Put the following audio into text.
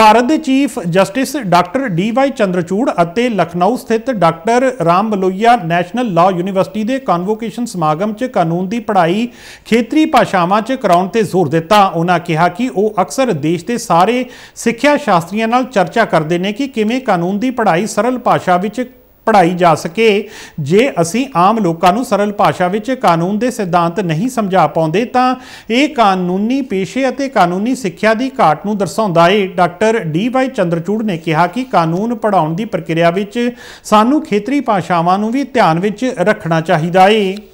ਭਾਰਤ ਦੇ Chief Justice doctor D Y Chandrachud ਅਤੇ ਲਖਨਊ ਸਥਿਤ ਡਾਕਟਰ ਰਾਮ ਬਲੋਈਆ ਨੈਸ਼ਨਲ ਲਾਅ ਯੂਨੀਵਰਸਿਟੀ ਦੇ ਕਨਵੋਕੇਸ਼ਨ ਸਮਾਗਮ 'ਚ ਕਾਨੂੰਨ ਦੀ ਪੜ੍ਹਾਈ ਖੇਤਰੀ ਭਾਸ਼ਾਵਾਂ 'ਚ ਕਰਾਉਣ ਤੇ ਜ਼ੋਰ ਦਿੱਤਾ ਉਹਨਾਂ ਕਿਹਾ ਕਿ ਉਹ ਅਕਸਰ ਦੇਸ਼ ਦੇ ਸਾਰੇ ਸਿੱਖਿਆ ਸ਼ਾਸਤਰੀਆਂ ਨਾਲ ਚਰਚਾ ਕਰਦੇ ਨੇ ਕਿ ਕਿਵੇਂ ਕਾਨੂੰਨ ਦੀ ਪੜ੍ਹਾਈ ਸਰਲ ਭਾਸ਼ਾ ਵਿੱਚ ਪੜਾਈ ਜਾ ਸਕੇ ਜੇ ਅਸੀਂ ਆਮ ਲੋਕਾਂ ਨੂੰ ਸਰਲ ਭਾਸ਼ਾ ਵਿੱਚ ਕਾਨੂੰਨ ਦੇ ਸਿਧਾਂਤ ਨਹੀਂ ਸਮਝਾ ਪਾਉਂਦੇ ਤਾਂ ਇਹ ਕਾਨੂੰਨੀ ਪੇਸ਼ੇ ਅਤੇ ਕਾਨੂੰਨੀ ਸਿੱਖਿਆ ਦੀ ਘਾਟ ਨੂੰ ਦਰਸਾਉਂਦਾ ਹੈ ਡਾਕਟਰ ਡੀ ਵਾਈ ਚੰਦਰਚੂੜ ਨੇ ਕਿਹਾ ਕਿ ਕਾਨੂੰਨ ਪੜਾਉਣ ਦੀ ਪ੍ਰਕਿਰਿਆ ਵਿੱਚ ਸਾਨੂੰ ਖੇਤਰੀ ਭਾਸ਼ਾਵਾਂ ਨੂੰ ਵੀ ਧਿਆਨ ਵਿੱਚ ਰੱਖਣਾ ਚਾਹੀਦਾ ਹੈ